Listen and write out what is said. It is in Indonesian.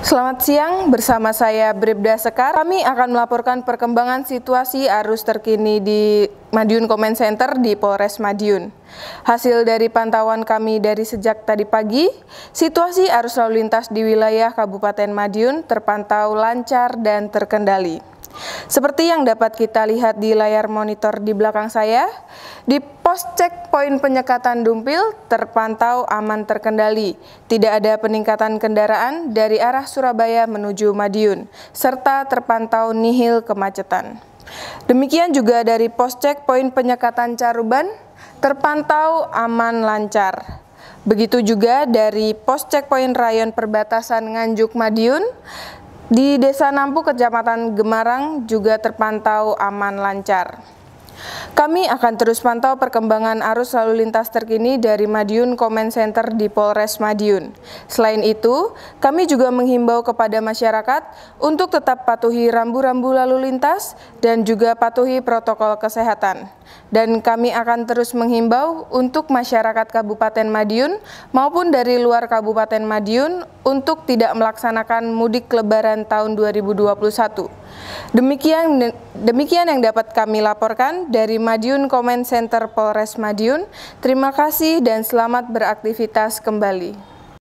Selamat siang, bersama saya Bribda Sekar. Kami akan melaporkan perkembangan situasi arus terkini di Madiun Comment Center di Polres Madiun. Hasil dari pantauan kami dari sejak tadi pagi, situasi arus lalu lintas di wilayah Kabupaten Madiun terpantau lancar dan terkendali. Seperti yang dapat kita lihat di layar monitor di belakang saya, di pos cek poin penyekatan Dumpil terpantau aman terkendali. Tidak ada peningkatan kendaraan dari arah Surabaya menuju Madiun, serta terpantau nihil kemacetan. Demikian juga dari pos cek poin penyekatan Caruban, terpantau aman lancar. Begitu juga dari pos checkpoint rayon perbatasan Nganjuk Madiun di Desa Nampu, Kecamatan Gemarang juga terpantau aman lancar. Kami akan terus pantau perkembangan arus lalu lintas terkini dari Madiun Comment Center di Polres Madiun. Selain itu, kami juga menghimbau kepada masyarakat untuk tetap patuhi rambu-rambu lalu lintas dan juga patuhi protokol kesehatan. Dan kami akan terus menghimbau untuk masyarakat Kabupaten Madiun maupun dari luar Kabupaten Madiun untuk tidak melaksanakan mudik lebaran tahun 2021. Demikian demikian yang dapat kami laporkan dari Madiun Comment Center Polres Madiun. Terima kasih dan selamat beraktivitas kembali.